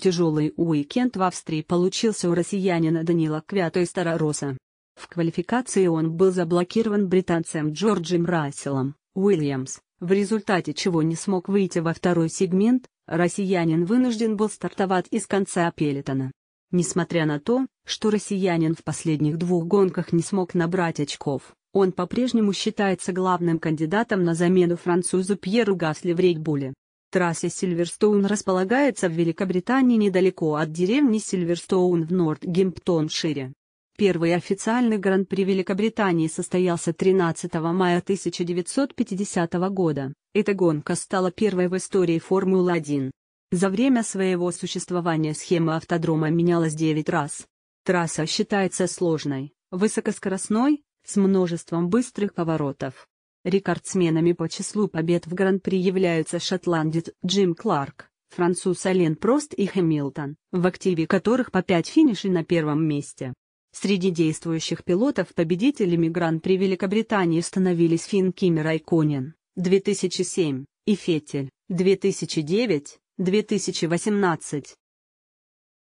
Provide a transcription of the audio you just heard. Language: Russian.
Тяжелый уикенд в Австрии получился у россиянина Данила Квято из Старороса. В квалификации он был заблокирован британцем Джорджем Расселом, Уильямс, в результате чего не смог выйти во второй сегмент, россиянин вынужден был стартовать из конца пелетона. Несмотря на то, что россиянин в последних двух гонках не смог набрать очков, он по-прежнему считается главным кандидатом на замену французу Пьеру Гасли в Рейкбуле. Трасса Сильверстоун располагается в Великобритании недалеко от деревни Сильверстоун в Норт Гимптоншире. Первый официальный Гран-при Великобритании состоялся 13 мая 1950 года. Эта гонка стала первой в истории Формулы-1. За время своего существования схема автодрома менялась 9 раз. Трасса считается сложной, высокоскоростной, с множеством быстрых поворотов. Рекордсменами по числу побед в Гран-при являются шотландец Джим Кларк, француз Ален Прост и Хэмилтон, в активе которых по пять финишей на первом месте. Среди действующих пилотов победителями Гран-при Великобритании становились Финн Кими Райконин, 2007, и Феттель, 2009, 2018.